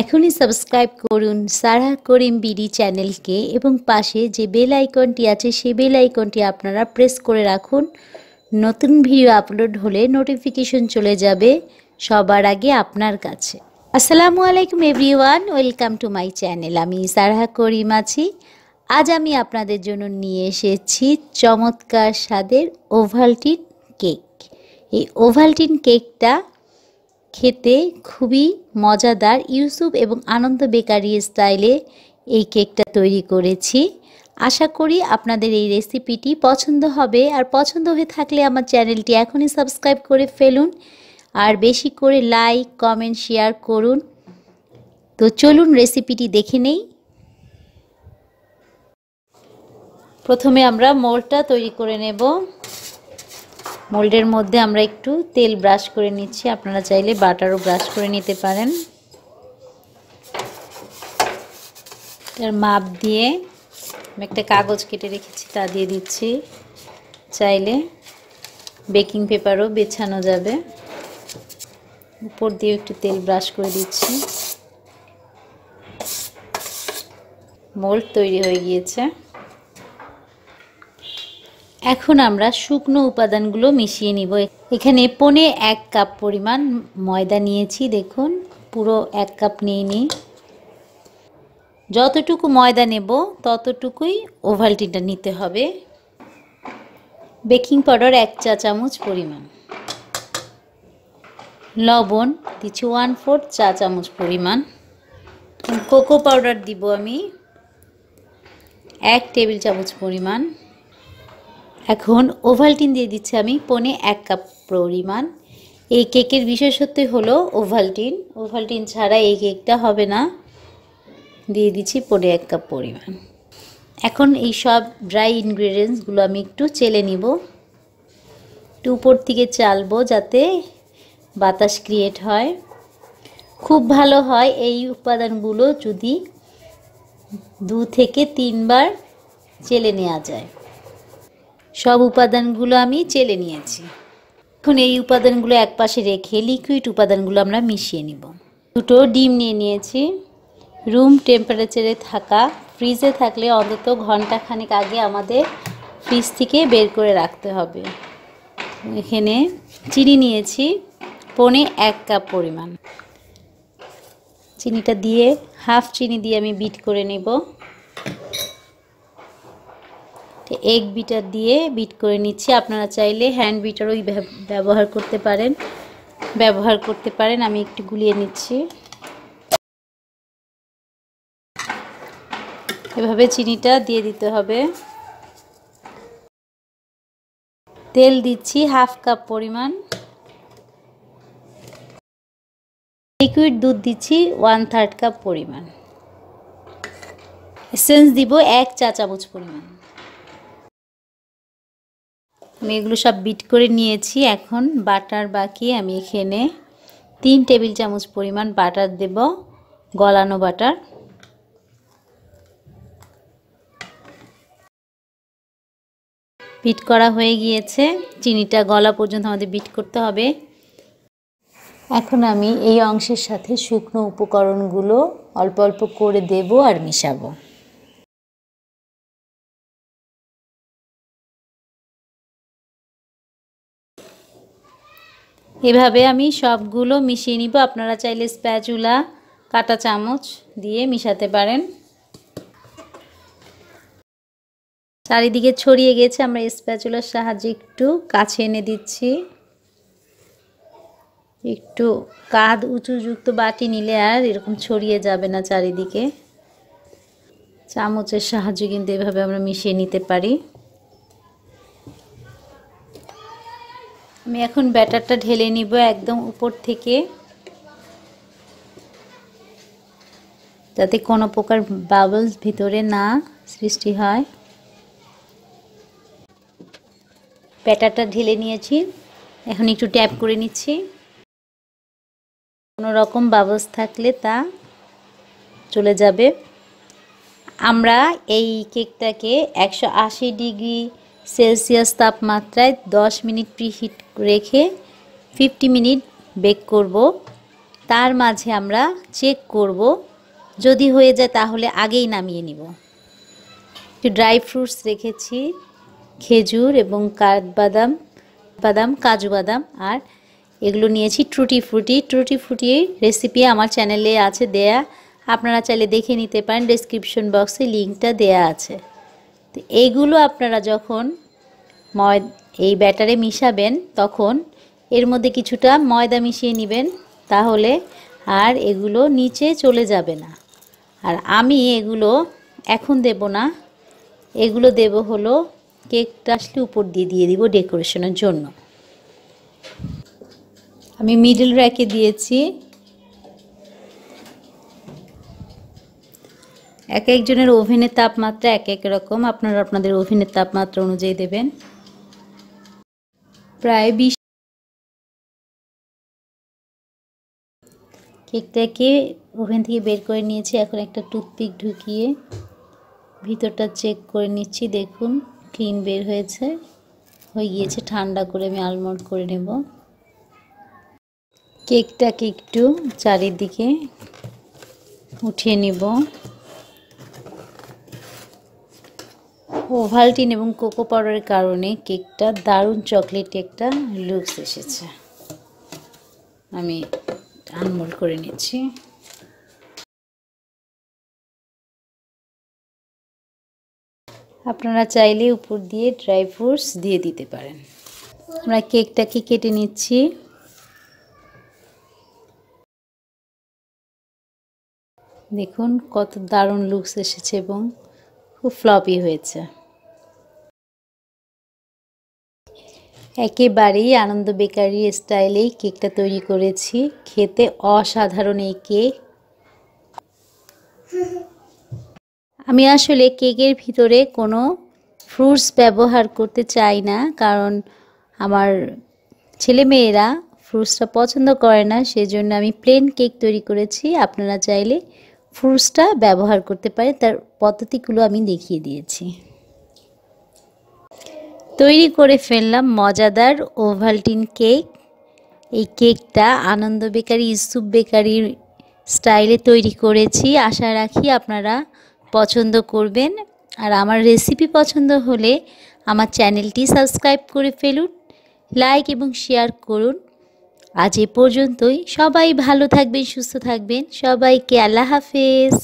এখনই সাবস্ক্রাইব করুন সারা করিম বিডি চ্যানেলকে এবং পাশে যে বেল আইকনটি আছে সে বেল আইকনটি আপনারা প্রেস করে রাখুন নতুন ভিডিও আপলোড হলে নোটিফিকেশন চলে যাবে সবার আগে আপনার কাছে আসসালামু আলাইকুম everyone welcome to my channel আমি সারহা করিম আছি আজ আমি আপনাদের জন্য নিয়ে এসেছি চমৎকার স্বাদের ওভালটিন কেক এই ওভালটিন কেকটা খেতে খুবই মজাদার ইউসুফ এবং আনন্দ বেকারি স্টাইলে এই কেকটা তৈরি করেছি আশা করি আপনাদের এই রেসিপিটি পছন্দ হবে আর পছন্দ হয়ে থাকলে আমার চ্যানেলটি এখনই সাবস্ক্রাইব করে ফেলুন আর বেশি করে লাইক কমেন্ট শেয়ার করুন তো চলুন রেসিপিটি দেখে নেই প্রথমে আমরা মোলটা তৈরি করে নেব মোল্ডের মধ্যে আমরা একটু তেল ব্রাশ করে নিচ্ছি আপনারা চাইলে বাটারও ব্রাশ করে নিতে পারেন তার মাপ দিয়ে আমি একটা কাগজ কেটে রেখেছি তা দিয়ে দিচ্ছি চাইলে বেকিং পেপারও বেছানো যাবে উপর দিয়ে একটু তেল ব্রাশ করে দিচ্ছি মোল্ড তৈরি হয়ে গিয়েছে এখন আমরা শুকনো উপাদানগুলো মিশিয়ে নিব এখানে পনে এক কাপ পরিমাণ ময়দা নিয়েছি দেখুন পুরো এক কাপ নিয়ে নিই যতটুকু ময়দা নেব ততটুকুই ওভালটিনটা নিতে হবে বেকিং পাউডার এক চা চামচ পরিমাণ লবণ দিচ্ছি ওয়ান ফোর্থ চা চামচ পরিমাণ কোকো পাউডার দিব আমি এক টেবিল চামচ পরিমাণ এখন ওভালটিন দিয়ে দিচ্ছি আমি পনে এক কাপ পরিমাণ এই কেকের বিশেষত্বই হলো ওভালটিন ওভালটিন ছাড়া এই কেকটা হবে না দিয়ে দিচ্ছি পনে এক কাপ পরিমাণ এখন এই সব ড্রাই ইনগ্রিডিয়েন্টসগুলো আমি একটু চেলে নিব একটু উপর থেকে চালবো যাতে বাতাস ক্রিয়েট হয় খুব ভালো হয় এই উপাদানগুলো যদি দু থেকে তিনবার চেলে নেওয়া যায় সব উপাদানগুলো আমি চেলে নিয়েছি এখন এই উপাদানগুলো এক পাশে রেখে লিকুইড উপাদানগুলো আমরা মিশিয়ে নিব দুটো ডিম নিয়ে নিয়েছি রুম টেম্পারেচারে থাকা ফ্রিজে থাকলে অন্তত ঘন্টাখানেক আগে আমাদের ফ্রিজ থেকে বের করে রাখতে হবে এখানে চিনি নিয়েছি পনে এক কাপ পরিমাণ চিনিটা দিয়ে হাফ চিনি দিয়ে আমি বিট করে নেব তো এগ বিটার দিয়ে বিট করে নিচ্ছি আপনারা চাইলে হ্যান্ড বিটারও ব্যবহার করতে পারেন ব্যবহার করতে পারেন আমি একটু গুলিয়ে নিচ্ছি এভাবে চিনিটা দিয়ে দিতে হবে তেল দিচ্ছি হাফ কাপ পরিমাণ লিকুইড দুধ দিচ্ছি ওয়ান থার্ড কাপ পরিমাণ এসেন্স দিব এক চা চামচ পরিমাণ আমি এগুলো সব বিট করে নিয়েছি এখন বাটার বাকি আমি এখানে তিন টেবিল চামচ পরিমাণ বাটার দেব গলানো বাটার বিট করা হয়ে গিয়েছে চিনিটা গলা পর্যন্ত আমাদের বিট করতে হবে এখন আমি এই অংশের সাথে শুকনো উপকরণগুলো অল্প অল্প করে দেব আর মিশাবো এভাবে আমি সবগুলো মিশিয়ে নিব আপনারা চাইলে স্প্যাচুলা কাটা চামচ দিয়ে মিশাতে পারেন চারিদিকে ছড়িয়ে গেছে আমরা স্প্যাচুলার সাহায্যে একটু কাছে এনে দিচ্ছি একটু কাঁধ উঁচুযুক্ত বাটি নিলে আর এরকম ছড়িয়ে যাবে না চারিদিকে চামচের সাহায্যে কিন্তু এভাবে আমরা মিশিয়ে নিতে পারি আমি এখন ব্যাটারটা ঢেলে নিব একদম উপর থেকে যাতে কোনো প্রকার বাবলস ভিতরে না সৃষ্টি হয় ব্যাটারটা ঢেলে নিয়েছি এখন একটু ট্যাপ করে নিচ্ছি কোনো রকম বাবলস থাকলে তা চলে যাবে আমরা এই কেকটাকে একশো ডিগ্রি সেলসিয়াস তাপমাত্রায় 10 মিনিট প্রিহিট রেখে ফিফটি মিনিট বেক করব তার মাঝে আমরা চেক করব যদি হয়ে যায় তাহলে আগেই নামিয়ে নিব একটু ড্রাই ফ্রুটস রেখেছি খেজুর এবং কাঠবাদাম বাদাম কাজু বাদাম আর এগুলো নিয়েছি ট্রুটি ফ্রুটি ট্রুটি ফ্রুটি রেসিপি আমার চ্যানেলে আছে দেয়া আপনারা চাইলে দেখে নিতে পারেন ডেসক্রিপশন বক্সে লিঙ্কটা দেয়া আছে তো এইগুলো আপনারা যখন ময় এই ব্যাটারে মিশাবেন তখন এর মধ্যে কিছুটা ময়দা মিশিয়ে নেবেন তাহলে আর এগুলো নিচে চলে যাবে না আর আমি এগুলো এখন দেব না এগুলো দেব হলো কেকটা আসলে উপর দিয়ে দিয়ে দিব ডেকোরেশনের জন্য আমি মিডল র্যাকে দিয়েছি এক একজনের ওভেনের তাপমাত্রা এক এক রকম আপনারা আপনাদের ওভেনের তাপমাত্রা অনুযায়ী দেবেন প্রায় বিশ কেকটাকে ওভেন থেকে বের করে নিয়েছি এখন একটা টুথপিক ঢুকিয়ে ভিতরটা চেক করে নিচ্ছি দেখুন ক্লিন বের হয়েছে হয়ে গিয়েছে ঠান্ডা করে আমি আলমন্ড করে নেব কেকটাকে একটু চারিদিকে উঠিয়ে নেব ওভালটিন এবং কোকো পাউডারের কারণে কেকটা দারুণ চকলেট একটা লুকস এসেছে আমি আনমোল করে নিচ্ছি আপনারা চাইলে উপর দিয়ে ড্রাই ফ্রুটস দিয়ে দিতে পারেন আমরা কেকটাকে কেটে নিচ্ছি দেখুন কত দারুণ লুকস এসেছে এবং খুব ফ্লপি হয়েছে একেবারেই আনন্দ বেকারি স্টাইলেই কেকটা তৈরি করেছি খেতে অসাধারণ এই কেক আমি আসলে কেকের ভিতরে কোনো ফ্রুটস ব্যবহার করতে চাই না কারণ আমার ছেলেমেয়েরা ফ্রুটসটা পছন্দ করে না সেজন্য আমি প্লেন কেক তৈরি করেছি আপনারা চাইলে ফ্রুটসটা ব্যবহার করতে পারে তার পদ্ধতিগুলো আমি দেখিয়ে দিয়েছি তৈরি করে ফেললাম মজাদার ওভালটিন কেক এই কেকটা আনন্দ বেকারি ইস্যুপ বেকারির স্টাইলে তৈরি করেছি আশা রাখি আপনারা পছন্দ করবেন আর আমার রেসিপি পছন্দ হলে আমার চ্যানেলটি সাবস্ক্রাইব করে ফেলুন লাইক এবং শেয়ার করুন আজ এ পর্যন্তই সবাই ভালো থাকবেন সুস্থ থাকবেন সবাইকে আল্লাহ হাফেজ